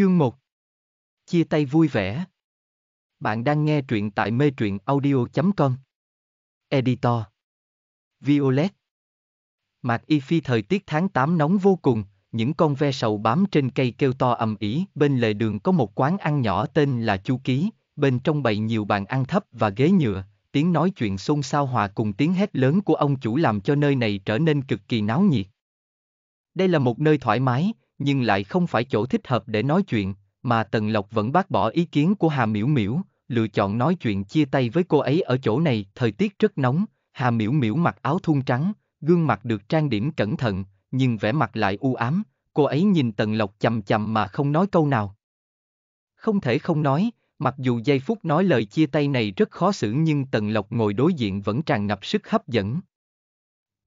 Chương 1 Chia tay vui vẻ Bạn đang nghe truyện tại mê truyện audio.com Editor Violet Mạc Y Phi thời tiết tháng 8 nóng vô cùng, những con ve sầu bám trên cây kêu to ầm ĩ, bên lề đường có một quán ăn nhỏ tên là Chu Ký, bên trong bày nhiều bàn ăn thấp và ghế nhựa, tiếng nói chuyện xôn xao hòa cùng tiếng hét lớn của ông chủ làm cho nơi này trở nên cực kỳ náo nhiệt. Đây là một nơi thoải mái, nhưng lại không phải chỗ thích hợp để nói chuyện, mà Tần Lộc vẫn bác bỏ ý kiến của Hà Miểu Miểu, lựa chọn nói chuyện chia tay với cô ấy ở chỗ này, thời tiết rất nóng, Hà Miểu Miểu mặc áo thun trắng, gương mặt được trang điểm cẩn thận, nhưng vẻ mặt lại u ám, cô ấy nhìn Tần Lộc chằm chằm mà không nói câu nào. Không thể không nói, mặc dù giây phút nói lời chia tay này rất khó xử nhưng Tần Lộc ngồi đối diện vẫn tràn ngập sức hấp dẫn.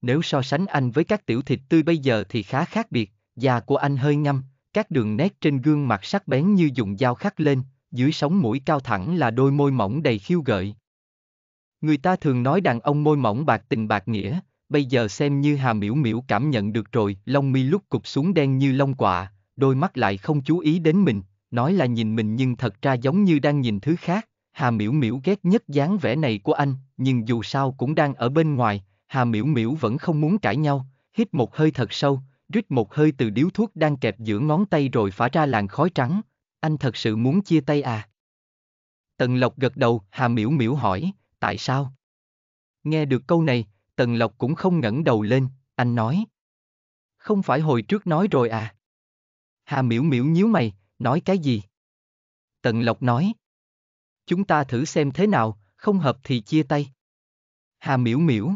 Nếu so sánh anh với các tiểu thịt tươi bây giờ thì khá khác biệt, da của anh hơi ngâm, các đường nét trên gương mặt sắc bén như dùng dao khắc lên, dưới sóng mũi cao thẳng là đôi môi mỏng đầy khiêu gợi. Người ta thường nói đàn ông môi mỏng bạc tình bạc nghĩa, bây giờ xem như Hà miểu miểu cảm nhận được rồi, lông mi lúc cụp xuống đen như lông quạ, đôi mắt lại không chú ý đến mình, nói là nhìn mình nhưng thật ra giống như đang nhìn thứ khác. Hà miểu miểu ghét nhất dáng vẻ này của anh, nhưng dù sao cũng đang ở bên ngoài, Hà miểu miểu vẫn không muốn cãi nhau, hít một hơi thật sâu, rít một hơi từ điếu thuốc đang kẹp giữa ngón tay rồi phả ra làn khói trắng, anh thật sự muốn chia tay à? Tần Lộc gật đầu, Hà Miểu Miểu hỏi, tại sao? Nghe được câu này, Tần Lộc cũng không ngẩng đầu lên, anh nói. Không phải hồi trước nói rồi à? Hà Miểu Miểu nhíu mày, nói cái gì? Tần Lộc nói. Chúng ta thử xem thế nào, không hợp thì chia tay. Hà Miểu Miểu: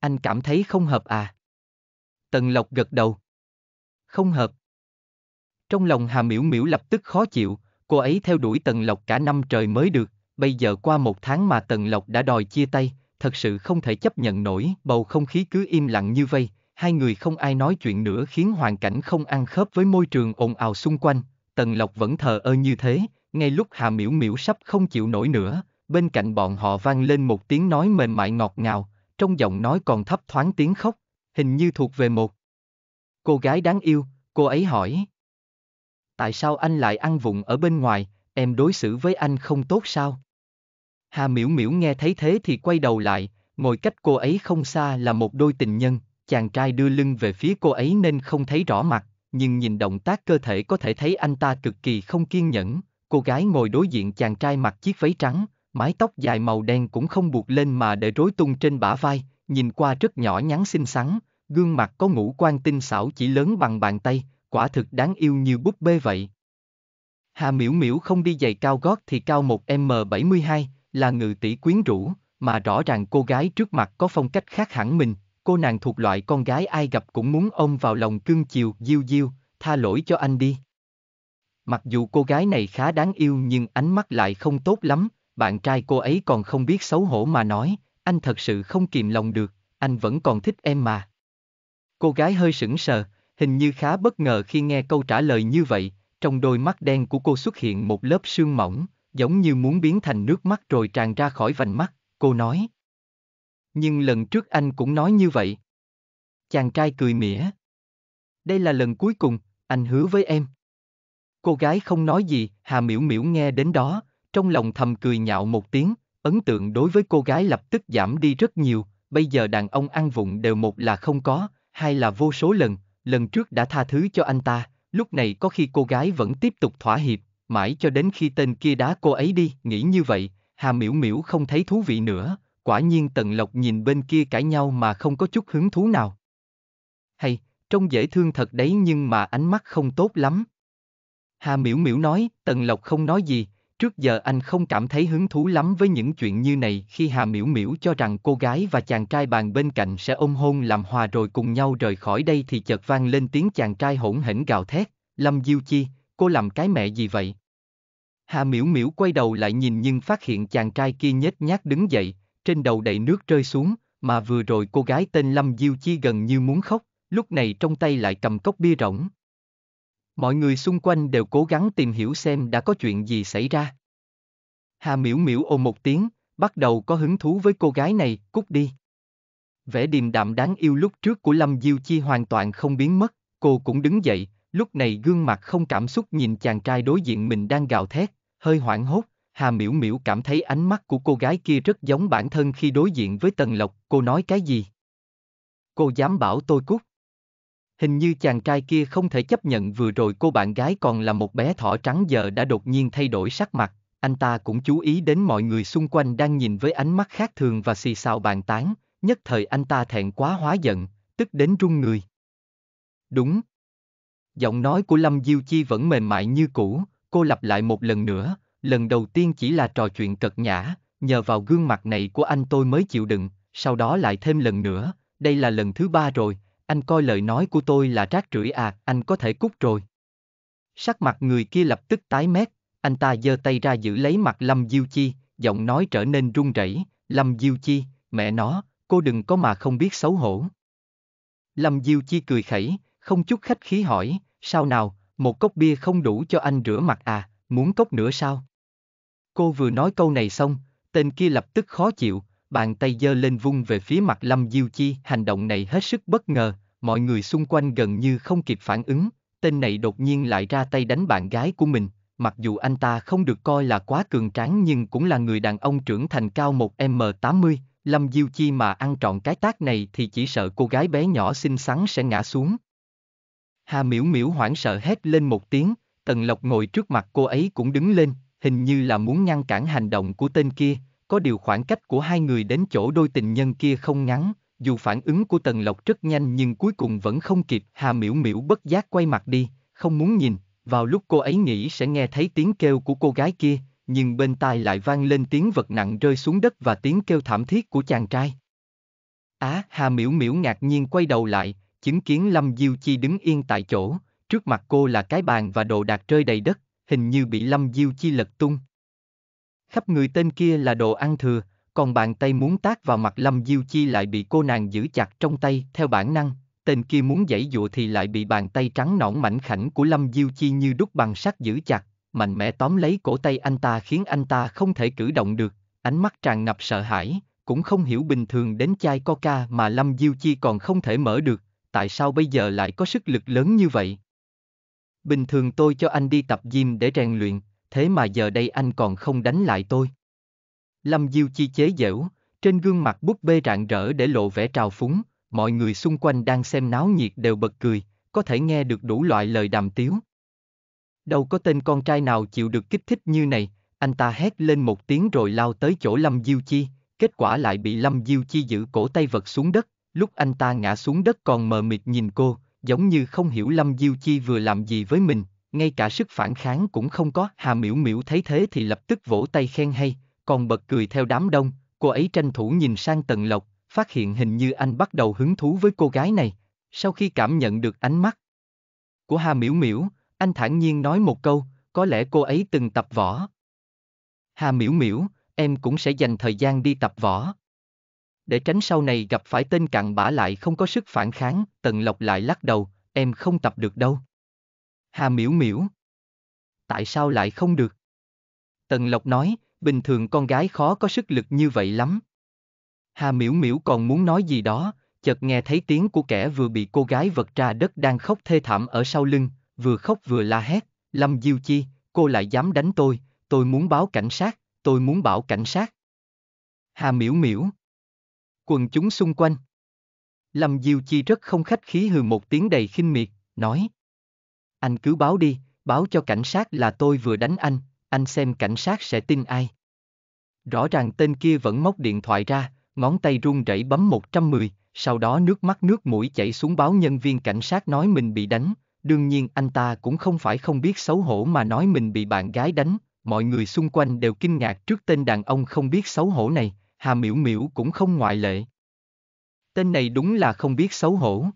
Anh cảm thấy không hợp à? Tần Lộc gật đầu. Không hợp. Trong lòng Hà Miểu Miểu lập tức khó chịu, cô ấy theo đuổi Tần Lộc cả năm trời mới được, bây giờ qua một tháng mà Tần Lộc đã đòi chia tay, thật sự không thể chấp nhận nổi, bầu không khí cứ im lặng như vậy, hai người không ai nói chuyện nữa khiến hoàn cảnh không ăn khớp với môi trường ồn ào xung quanh, Tần Lộc vẫn thờ ơ như thế, ngay lúc Hà Miểu Miểu sắp không chịu nổi nữa, bên cạnh bọn họ vang lên một tiếng nói mềm mại ngọt ngào, trong giọng nói còn thấp thoáng tiếng khóc, hình như thuộc về một. Cô gái đáng yêu, cô ấy hỏi. Tại sao anh lại ăn vụng ở bên ngoài, em đối xử với anh không tốt sao? Hà miễu miễu nghe thấy thế thì quay đầu lại, ngồi cách cô ấy không xa là một đôi tình nhân, chàng trai đưa lưng về phía cô ấy nên không thấy rõ mặt, nhưng nhìn động tác cơ thể có thể thấy anh ta cực kỳ không kiên nhẫn, cô gái ngồi đối diện chàng trai mặc chiếc váy trắng, mái tóc dài màu đen cũng không buộc lên mà để rối tung trên bả vai, nhìn qua rất nhỏ nhắn xinh xắn, gương mặt có ngũ quan tinh xảo chỉ lớn bằng bàn tay, quả thực đáng yêu như búp bê vậy. Hà miểu miểu không đi giày cao gót thì cao 1m72, là ngự tỷ quyến rũ, mà rõ ràng cô gái trước mặt có phong cách khác hẳn mình, cô nàng thuộc loại con gái ai gặp cũng muốn ôm vào lòng cưng chiều, diêu diêu, tha lỗi cho anh đi. Mặc dù cô gái này khá đáng yêu nhưng ánh mắt lại không tốt lắm, bạn trai cô ấy còn không biết xấu hổ mà nói, anh thật sự không kìm lòng được, anh vẫn còn thích em mà. Cô gái hơi sững sờ, hình như khá bất ngờ khi nghe câu trả lời như vậy, trong đôi mắt đen của cô xuất hiện một lớp sương mỏng, giống như muốn biến thành nước mắt rồi tràn ra khỏi vành mắt, cô nói. Nhưng lần trước anh cũng nói như vậy. Chàng trai cười mỉa. Đây là lần cuối cùng, anh hứa với em. Cô gái không nói gì, Hà miểu miểu nghe đến đó, trong lòng thầm cười nhạo một tiếng, ấn tượng đối với cô gái lập tức giảm đi rất nhiều, bây giờ đàn ông ăn vụng đều một là không có, hai là vô số lần, lần trước đã tha thứ cho anh ta, lúc này có khi cô gái vẫn tiếp tục thỏa hiệp, mãi cho đến khi tên kia đá cô ấy đi, nghĩ như vậy, Hà Miểu Miểu không thấy thú vị nữa, quả nhiên Tần Lộc nhìn bên kia cãi nhau mà không có chút hứng thú nào. Hay, trông dễ thương thật đấy nhưng mà ánh mắt không tốt lắm. Hà Miểu Miểu nói, Tần Lộc không nói gì, Trước giờ anh không cảm thấy hứng thú lắm với những chuyện như này khi Hà Miễu Miễu cho rằng cô gái và chàng trai bàn bên cạnh sẽ ôm hôn làm hòa rồi cùng nhau rời khỏi đây thì chợt vang lên tiếng chàng trai hỗn hển gào thét, Lâm Diêu Chi, cô làm cái mẹ gì vậy? Hà Miễu Miễu quay đầu lại nhìn nhưng phát hiện chàng trai kia nhếch nhác đứng dậy, trên đầu đầy nước rơi xuống, mà vừa rồi cô gái tên Lâm Diêu Chi gần như muốn khóc, lúc này trong tay lại cầm cốc bia rỗng. Mọi người xung quanh đều cố gắng tìm hiểu xem đã có chuyện gì xảy ra. Hà miễu miễu ồ một tiếng, bắt đầu có hứng thú với cô gái này, cút đi. Vẻ điềm đạm đáng yêu lúc trước của Lâm Diêu Chi hoàn toàn không biến mất, cô cũng đứng dậy, lúc này gương mặt không cảm xúc nhìn chàng trai đối diện mình đang gào thét, hơi hoảng hốt, Hà Miễu Miễu cảm thấy ánh mắt của cô gái kia rất giống bản thân khi đối diện với Tần Lộc, cô nói cái gì? Cô dám bảo tôi cút. Hình như chàng trai kia không thể chấp nhận vừa rồi cô bạn gái còn là một bé thỏ trắng giờ đã đột nhiên thay đổi sắc mặt, anh ta cũng chú ý đến mọi người xung quanh đang nhìn với ánh mắt khác thường và xì xào bàn tán, nhất thời anh ta thẹn quá hóa giận, tức đến run người. Đúng. Giọng nói của Lâm Diêu Chi vẫn mềm mại như cũ, cô lặp lại một lần nữa, lần đầu tiên chỉ là trò chuyện cật nhã, nhờ vào gương mặt này của anh tôi mới chịu đựng, sau đó lại thêm lần nữa, đây là lần thứ ba rồi, anh coi lời nói của tôi là rác rưởi à, anh có thể cút rồi. Sắc mặt người kia lập tức tái mét, anh ta giơ tay ra giữ lấy mặt Lâm Diêu Chi, giọng nói trở nên run rẩy, Lâm Diêu Chi, mẹ nó, cô đừng có mà không biết xấu hổ. Lâm Diêu Chi cười khẩy, không chút khách khí hỏi, sao nào, một cốc bia không đủ cho anh rửa mặt à, muốn cốc nữa sao? Cô vừa nói câu này xong, tên kia lập tức khó chịu, bàn tay giơ lên vung về phía mặt Lâm Diêu Chi. Hành động này hết sức bất ngờ, mọi người xung quanh gần như không kịp phản ứng, tên này đột nhiên lại ra tay đánh bạn gái của mình. Mặc dù anh ta không được coi là quá cường tráng nhưng cũng là người đàn ông trưởng thành cao 1m80, Lâm Diêu Chi mà ăn trọn cái tác này thì chỉ sợ cô gái bé nhỏ xinh xắn sẽ ngã xuống. Hà Miểu Miểu hoảng sợ hét lên một tiếng, Tần Lộc ngồi trước mặt cô ấy cũng đứng lên, hình như là muốn ngăn cản hành động của tên kia, có điều khoảng cách của hai người đến chỗ đôi tình nhân kia không ngắn, dù phản ứng của Tần Lộc rất nhanh nhưng cuối cùng vẫn không kịp, Hà Miểu Miểu bất giác quay mặt đi, không muốn nhìn, vào lúc cô ấy nghĩ sẽ nghe thấy tiếng kêu của cô gái kia, nhưng bên tai lại vang lên tiếng vật nặng rơi xuống đất và tiếng kêu thảm thiết của chàng trai. Á, à, Hà Miểu Miểu ngạc nhiên quay đầu lại, chứng kiến Lâm Diêu Chi đứng yên tại chỗ, trước mặt cô là cái bàn và đồ đạc rơi đầy đất, hình như bị Lâm Diêu Chi lật tung, khắp người tên kia là đồ ăn thừa, còn bàn tay muốn tác vào mặt Lâm Diêu Chi lại bị cô nàng giữ chặt trong tay theo bản năng, tên kia muốn giãy dụa thì lại bị bàn tay trắng nõn mảnh khảnh của Lâm Diêu Chi như đúc bằng sắt giữ chặt, mạnh mẽ tóm lấy cổ tay anh ta khiến anh ta không thể cử động được, ánh mắt tràn ngập sợ hãi, cũng không hiểu bình thường đến chai coca mà Lâm Diêu Chi còn không thể mở được, tại sao bây giờ lại có sức lực lớn như vậy. Bình thường tôi cho anh đi tập gym để rèn luyện, thế mà giờ đây anh còn không đánh lại tôi. Lâm Diêu Chi chế giễu, trên gương mặt búp bê rạng rỡ để lộ vẻ trào phúng, mọi người xung quanh đang xem náo nhiệt đều bật cười, có thể nghe được đủ loại lời đàm tiếu. Đâu có tên con trai nào chịu được kích thích như này, anh ta hét lên một tiếng rồi lao tới chỗ Lâm Diêu Chi, kết quả lại bị Lâm Diêu Chi giữ cổ tay vật xuống đất, lúc anh ta ngã xuống đất còn mờ mịt nhìn cô, giống như không hiểu Lâm Diêu Chi vừa làm gì với mình, ngay cả sức phản kháng cũng không có. Hà Miểu Miểu thấy thế thì lập tức vỗ tay khen hay, còn bật cười theo đám đông, cô ấy tranh thủ nhìn sang Tần Lộc, phát hiện hình như anh bắt đầu hứng thú với cô gái này, sau khi cảm nhận được ánh mắt của Hà Miểu Miểu anh thản nhiên nói một câu, có lẽ cô ấy từng tập võ. Hà Miểu Miểu em cũng sẽ dành thời gian đi tập võ. Để tránh sau này gặp phải tên cặn bã lại không có sức phản kháng, Tần Lộc lại lắc đầu, em không tập được đâu. Hà Miểu Miểu, Tại sao lại không được? Tần Lộc nói, bình thường con gái khó có sức lực như vậy lắm. Hà Miểu Miểu còn muốn nói gì đó, chợt nghe thấy tiếng của kẻ vừa bị cô gái vật ra đất đang khóc thê thảm ở sau lưng, vừa khóc vừa la hét, Lâm Diêu Chi, cô lại dám đánh tôi, tôi muốn báo cảnh sát, tôi muốn bảo cảnh sát. Hà Miểu Miểu, Quần chúng xung quanh. Lâm Diêu Chi rất không khách khí hừ một tiếng đầy khinh miệt, nói, anh cứ báo đi, báo cho cảnh sát là tôi vừa đánh anh, anh xem cảnh sát sẽ tin ai. Rõ ràng tên kia vẫn móc điện thoại ra, ngón tay run rẩy bấm 110, sau đó nước mắt nước mũi chảy xuống báo nhân viên cảnh sát nói mình bị đánh, đương nhiên anh ta cũng không phải không biết xấu hổ mà nói mình bị bạn gái đánh, mọi người xung quanh đều kinh ngạc trước tên đàn ông không biết xấu hổ này, Hà Miểu Miểu cũng không ngoại lệ. Tên này đúng là không biết xấu hổ.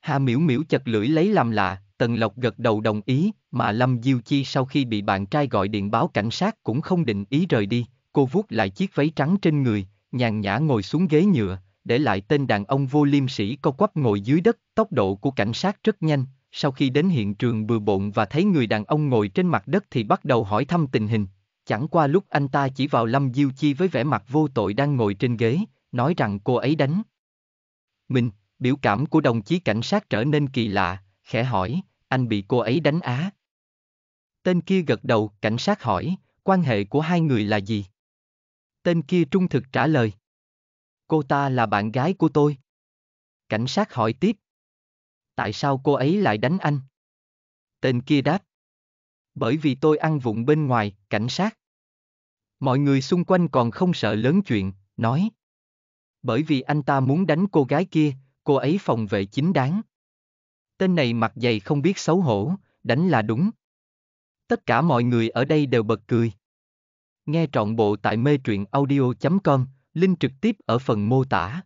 Hà Miểu Miểu chật lưỡi lấy làm lạ, Tần Lộc gật đầu đồng ý, mà Lâm Diêu Chi sau khi bị bạn trai gọi điện báo cảnh sát cũng không định ý rời đi, cô vuốt lại chiếc váy trắng trên người, nhàn nhã ngồi xuống ghế nhựa, để lại tên đàn ông vô liêm sĩ co quắp ngồi dưới đất, tốc độ của cảnh sát rất nhanh, sau khi đến hiện trường bừa bộn và thấy người đàn ông ngồi trên mặt đất thì bắt đầu hỏi thăm tình hình. Chẳng qua lúc anh ta chỉ vào Lâm Diêu Chi với vẻ mặt vô tội đang ngồi trên ghế, nói rằng cô ấy đánh. Mình, biểu cảm của đồng chí cảnh sát trở nên kỳ lạ, khẽ hỏi, anh bị cô ấy đánh á. Tên kia gật đầu, cảnh sát hỏi, quan hệ của hai người là gì? Tên kia trung thực trả lời. Cô ta là bạn gái của tôi. Cảnh sát hỏi tiếp. Tại sao cô ấy lại đánh anh? Tên kia đáp. Bởi vì tôi ăn vụng bên ngoài, cảnh sát. Mọi người xung quanh còn không sợ lớn chuyện, nói. Bởi vì anh ta muốn đánh cô gái kia, cô ấy phòng vệ chính đáng. Tên này mặt dày không biết xấu hổ, đánh là đúng. Tất cả mọi người ở đây đều bật cười. Nghe trọn bộ tại mê truyện audio.com, link trực tiếp ở phần mô tả.